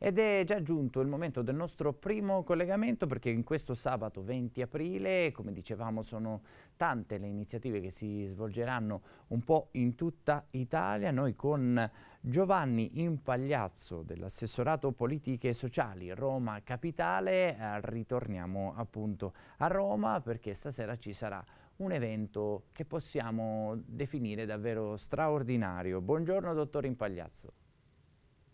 Ed è già giunto il momento del nostro primo collegamento perché in questo sabato 20 aprile, come dicevamo, sono tante le iniziative che si svolgeranno un po' in tutta Italia. Noi con Giovanni Impagliazzo dell'assessorato politiche sociali Roma Capitale eh, ritorniamo appunto a Roma perché stasera ci sarà un evento che possiamo definire davvero straordinario. Buongiorno dottor Impagliazzo.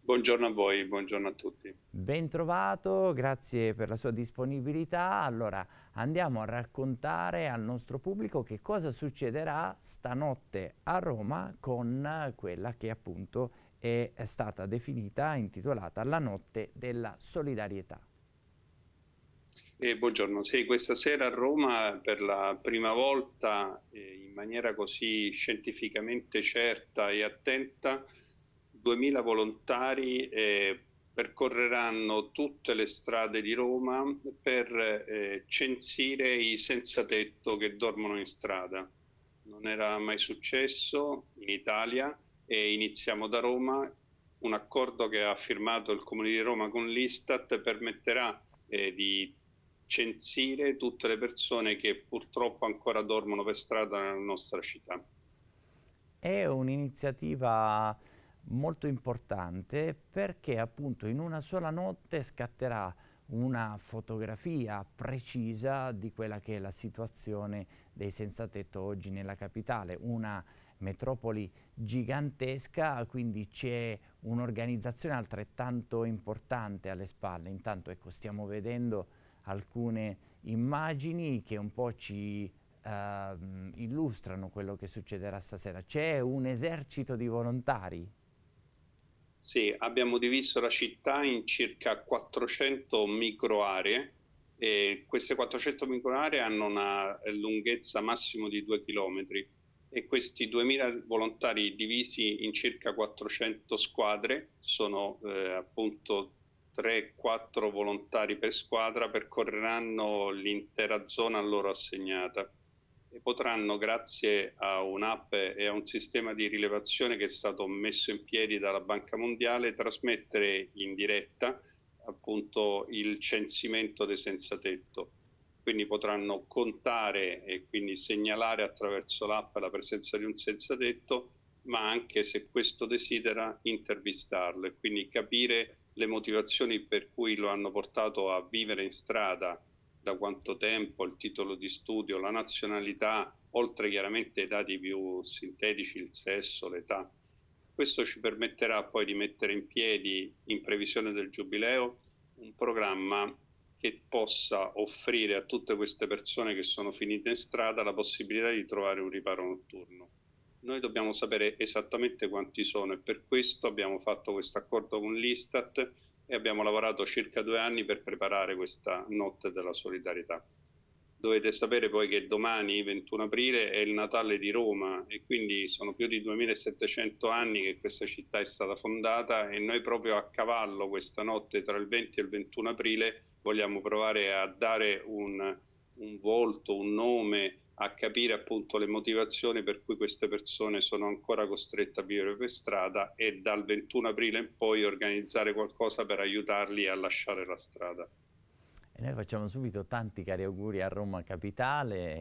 Buongiorno a voi, buongiorno a tutti. Bentrovato, grazie per la sua disponibilità. Allora andiamo a raccontare al nostro pubblico che cosa succederà stanotte a Roma con quella che appunto è stata definita, intitolata La notte della solidarietà. Eh, buongiorno, sì, questa sera a Roma per la prima volta eh, in maniera così scientificamente certa e attenta 2000 volontari eh, percorreranno tutte le strade di Roma per eh, censire i senza tetto che dormono in strada. Non era mai successo in Italia e iniziamo da Roma. Un accordo che ha firmato il Comune di Roma con l'Istat permetterà eh, di censire tutte le persone che purtroppo ancora dormono per strada nella nostra città. È un'iniziativa molto importante perché appunto in una sola notte scatterà una fotografia precisa di quella che è la situazione dei senza tetto oggi nella capitale, una metropoli gigantesca, quindi c'è un'organizzazione altrettanto importante alle spalle. Intanto ecco, stiamo vedendo alcune immagini che un po' ci eh, illustrano quello che succederà stasera. C'è un esercito di volontari sì, abbiamo diviso la città in circa 400 microaree e queste 400 microaree hanno una lunghezza massimo di 2 km e questi 2.000 volontari divisi in circa 400 squadre sono eh, appunto 3-4 volontari per squadra percorreranno l'intera zona a loro assegnata potranno, grazie a un'app e a un sistema di rilevazione che è stato messo in piedi dalla Banca Mondiale, trasmettere in diretta appunto il censimento dei senza tetto. Quindi potranno contare e quindi segnalare attraverso l'app la presenza di un senza tetto, ma anche se questo desidera intervistarlo e quindi capire le motivazioni per cui lo hanno portato a vivere in strada da quanto tempo, il titolo di studio, la nazionalità, oltre chiaramente ai dati più sintetici, il sesso, l'età. Questo ci permetterà poi di mettere in piedi, in previsione del Giubileo, un programma che possa offrire a tutte queste persone che sono finite in strada la possibilità di trovare un riparo notturno. Noi dobbiamo sapere esattamente quanti sono e per questo abbiamo fatto questo accordo con l'Istat e abbiamo lavorato circa due anni per preparare questa notte della solidarietà. Dovete sapere poi che domani, 21 aprile, è il Natale di Roma e quindi sono più di 2700 anni che questa città è stata fondata e noi proprio a cavallo questa notte tra il 20 e il 21 aprile vogliamo provare a dare un, un volto, un nome, a capire appunto le motivazioni per cui queste persone sono ancora costrette a vivere per strada e dal 21 aprile in poi organizzare qualcosa per aiutarli a lasciare la strada. E noi facciamo subito tanti cari auguri a Roma Capitale,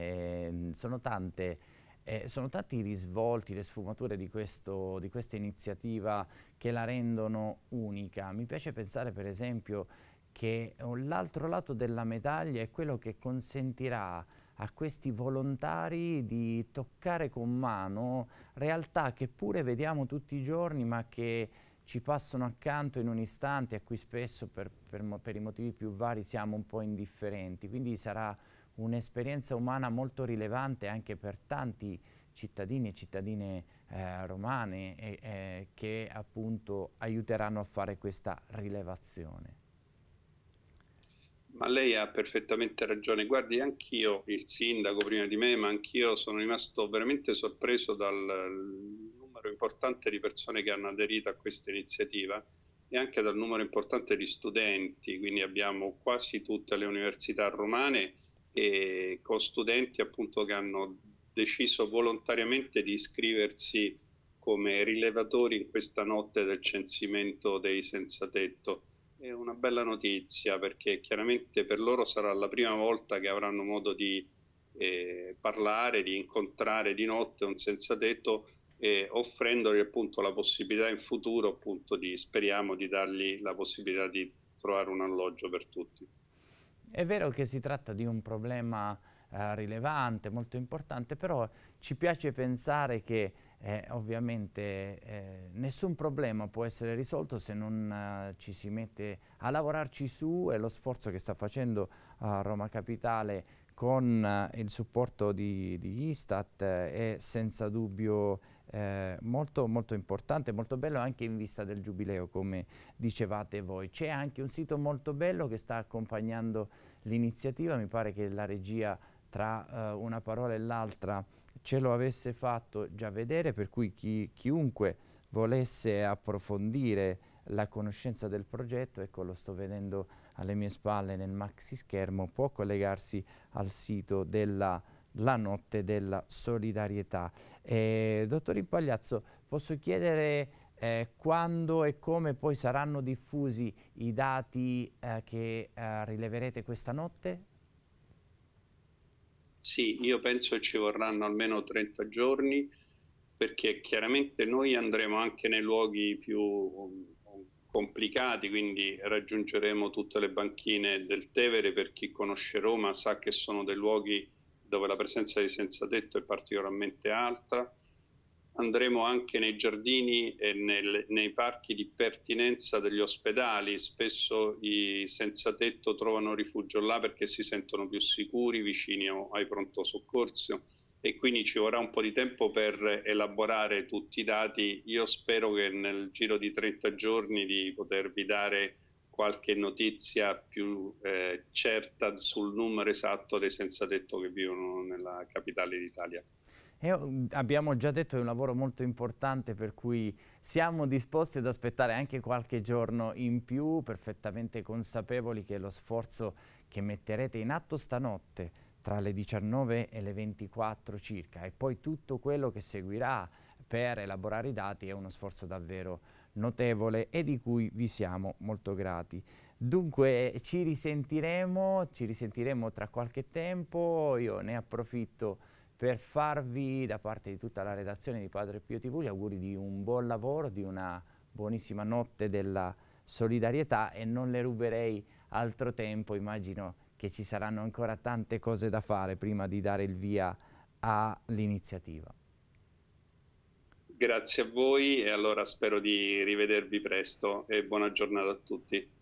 ehm, sono, tante, eh, sono tanti i risvolti, le sfumature di, questo, di questa iniziativa che la rendono unica. Mi piace pensare per esempio che oh, l'altro lato della medaglia è quello che consentirà a questi volontari di toccare con mano realtà che pure vediamo tutti i giorni ma che ci passano accanto in un istante a cui spesso per, per, per i motivi più vari siamo un po' indifferenti. Quindi sarà un'esperienza umana molto rilevante anche per tanti cittadini e cittadine eh, romane eh, eh, che appunto aiuteranno a fare questa rilevazione ma lei ha perfettamente ragione. Guardi, anch'io, il sindaco prima di me, ma anch'io sono rimasto veramente sorpreso dal numero importante di persone che hanno aderito a questa iniziativa e anche dal numero importante di studenti, quindi abbiamo quasi tutte le università romane e con studenti appunto che hanno deciso volontariamente di iscriversi come rilevatori in questa notte del censimento dei senza tetto è una bella notizia perché chiaramente per loro sarà la prima volta che avranno modo di eh, parlare, di incontrare di notte un senza tetto eh, offrendogli appunto la possibilità in futuro appunto di speriamo di dargli la possibilità di trovare un alloggio per tutti. È vero che si tratta di un problema eh, rilevante, molto importante, però ci piace pensare che eh, ovviamente eh, nessun problema può essere risolto se non eh, ci si mette a lavorarci su e lo sforzo che sta facendo eh, Roma Capitale con eh, il supporto di, di Istat eh, è senza dubbio molto, molto importante, molto bello anche in vista del Giubileo come dicevate voi. C'è anche un sito molto bello che sta accompagnando l'iniziativa, mi pare che la regia tra una parola e l'altra ce lo avesse fatto già vedere, per cui chi, chiunque volesse approfondire la conoscenza del progetto, ecco lo sto vedendo alle mie spalle nel maxi schermo, può collegarsi al sito della la notte della solidarietà. Eh, dottor Impagliazzo, posso chiedere eh, quando e come poi saranno diffusi i dati eh, che eh, rileverete questa notte? Sì, io penso che ci vorranno almeno 30 giorni perché chiaramente noi andremo anche nei luoghi più um, complicati, quindi raggiungeremo tutte le banchine del Tevere, per chi conosce Roma sa che sono dei luoghi dove la presenza di senza tetto è particolarmente alta, andremo anche nei giardini e nel, nei parchi di pertinenza degli ospedali, spesso i senza tetto trovano rifugio là perché si sentono più sicuri vicini ai pronto soccorso e quindi ci vorrà un po' di tempo per elaborare tutti i dati. Io spero che nel giro di 30 giorni di potervi dare qualche notizia più eh, certa sul numero esatto dei senza tetto che vivono nella capitale d'Italia. E eh, abbiamo già detto che è un lavoro molto importante per cui siamo disposti ad aspettare anche qualche giorno in più, perfettamente consapevoli che lo sforzo che metterete in atto stanotte tra le 19 e le 24 circa e poi tutto quello che seguirà per elaborare i dati è uno sforzo davvero notevole e di cui vi siamo molto grati. Dunque ci risentiremo, ci risentiremo tra qualche tempo, io ne approfitto per farvi da parte di tutta la redazione di Padre Pio TV gli auguri di un buon lavoro, di una buonissima notte della solidarietà e non le ruberei altro tempo, immagino che ci saranno ancora tante cose da fare prima di dare il via all'iniziativa. Grazie a voi e allora spero di rivedervi presto e buona giornata a tutti.